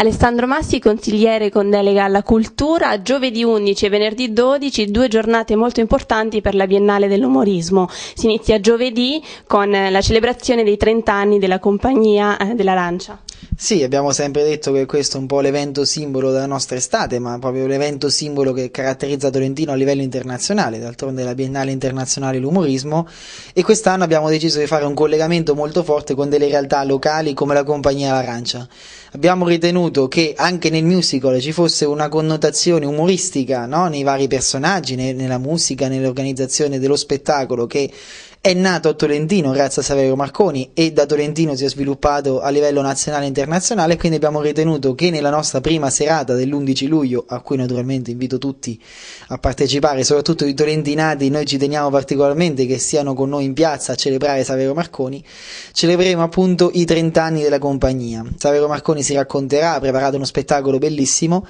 Alessandro Massi, consigliere con delega alla cultura, giovedì 11 e venerdì 12 due giornate molto importanti per la Biennale dell'umorismo. Si inizia giovedì con la celebrazione dei 30 anni della compagnia eh, della Lancia. Sì, abbiamo sempre detto che questo è un po' l'evento simbolo della nostra estate, ma proprio l'evento simbolo che caratterizza Tolentino a livello internazionale, d'altronde la Biennale Internazionale l'Umorismo, e quest'anno abbiamo deciso di fare un collegamento molto forte con delle realtà locali come la compagnia L'Arancia. Abbiamo ritenuto che anche nel musical ci fosse una connotazione umoristica no? nei vari personaggi, nella musica, nell'organizzazione dello spettacolo che è nato a Tolentino grazie a Saverio Marconi e da Tolentino si è sviluppato a livello nazionale e internazionale, quindi abbiamo ritenuto che nella nostra prima serata dell'11 luglio, a cui naturalmente invito tutti a partecipare, soprattutto i tolentinati, noi ci teniamo particolarmente che siano con noi in piazza a celebrare Saverio Marconi, celebreremo appunto i 30 anni della compagnia. Saverio Marconi si racconterà, ha preparato uno spettacolo bellissimo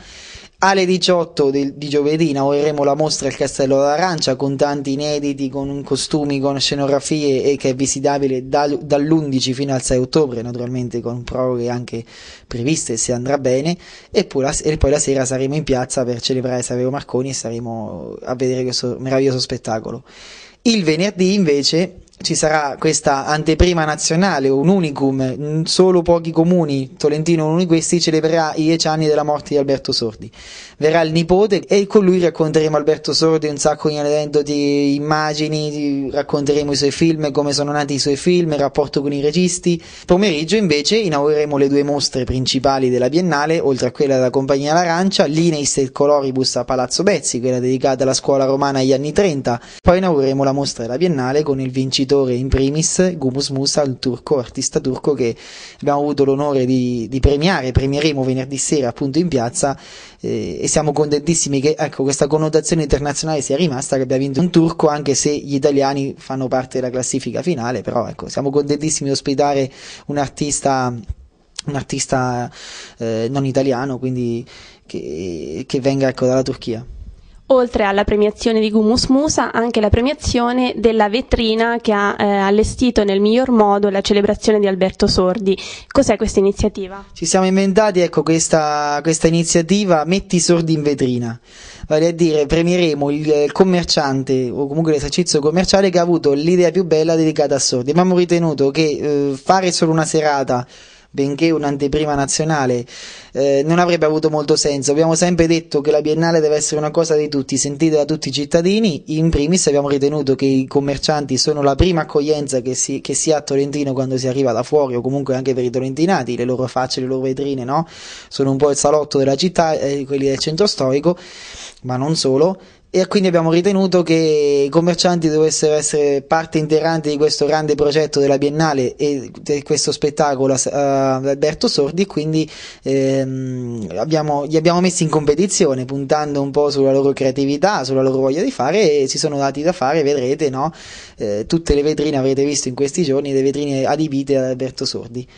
alle 18 di, di giovedì inaugureremo la mostra al Castello d'Arancia con tanti inediti, con costumi, con scenografie e che è visitabile dal, dall'11 fino al 6 ottobre, naturalmente con proroghe anche previste se andrà bene. E poi, la, e poi la, sera saremo in piazza per celebrare Saverio Marconi e saremo a vedere questo meraviglioso spettacolo. Il venerdì invece ci sarà questa anteprima nazionale, un unicum, solo pochi comuni, Tolentino uno di questi, celebrerà i dieci anni della morte di Alberto Sordi. Verrà il nipote e con lui racconteremo Alberto Sordi un sacco di aneddoti, immagini, racconteremo i suoi film, come sono nati i suoi film, il rapporto con i registi. Pomeriggio invece inaugureremo le due mostre principali della Biennale, oltre a quella della Compagnia L'Arancia, l'Ineis e Coloribus a Palazzo Bezzi, quella dedicata alla scuola romana agli anni 30. Poi inaugureremo la mostra della Biennale con il vincitore compositore in primis, Gumus Musa, il turco, artista turco che abbiamo avuto l'onore di, di premiare, premieremo venerdì sera appunto in piazza eh, e siamo contentissimi che ecco, questa connotazione internazionale sia rimasta, che abbia vinto un turco anche se gli italiani fanno parte della classifica finale, però ecco, siamo contentissimi di ospitare un artista, un artista eh, non italiano, quindi che, che venga ecco, dalla Turchia oltre alla premiazione di Gumus Musa anche la premiazione della vetrina che ha eh, allestito nel miglior modo la celebrazione di Alberto Sordi. Cos'è questa iniziativa? Ci siamo inventati ecco, questa, questa, iniziativa Metti i sordi in vetrina, vale a dire premieremo il, il commerciante o comunque l'esercizio commerciale che ha avuto l'idea più bella dedicata a sordi. Abbiamo ritenuto che eh, fare solo una serata benché un'anteprima nazionale, eh, non avrebbe avuto molto senso. Abbiamo sempre detto che la Biennale deve essere una cosa di tutti, sentita da tutti i cittadini. In primis abbiamo ritenuto che i commercianti sono la prima accoglienza che si, che si ha a Tolentino quando si arriva da fuori, o comunque anche per i tolentinati, le loro facce, le loro vetrine, no? Sono un po' il salotto della città, eh, quelli del centro storico, ma non solo e quindi abbiamo ritenuto che i commercianti dovessero essere parte integrante di questo grande progetto della Biennale e di questo spettacolo ad eh, Alberto Sordi quindi ehm, abbiamo, li abbiamo messi in competizione puntando un po' sulla loro creatività, sulla loro voglia di fare e si sono dati da fare, vedrete, no? eh, tutte le vetrine avrete visto in questi giorni, le vetrine adibite ad Alberto Sordi.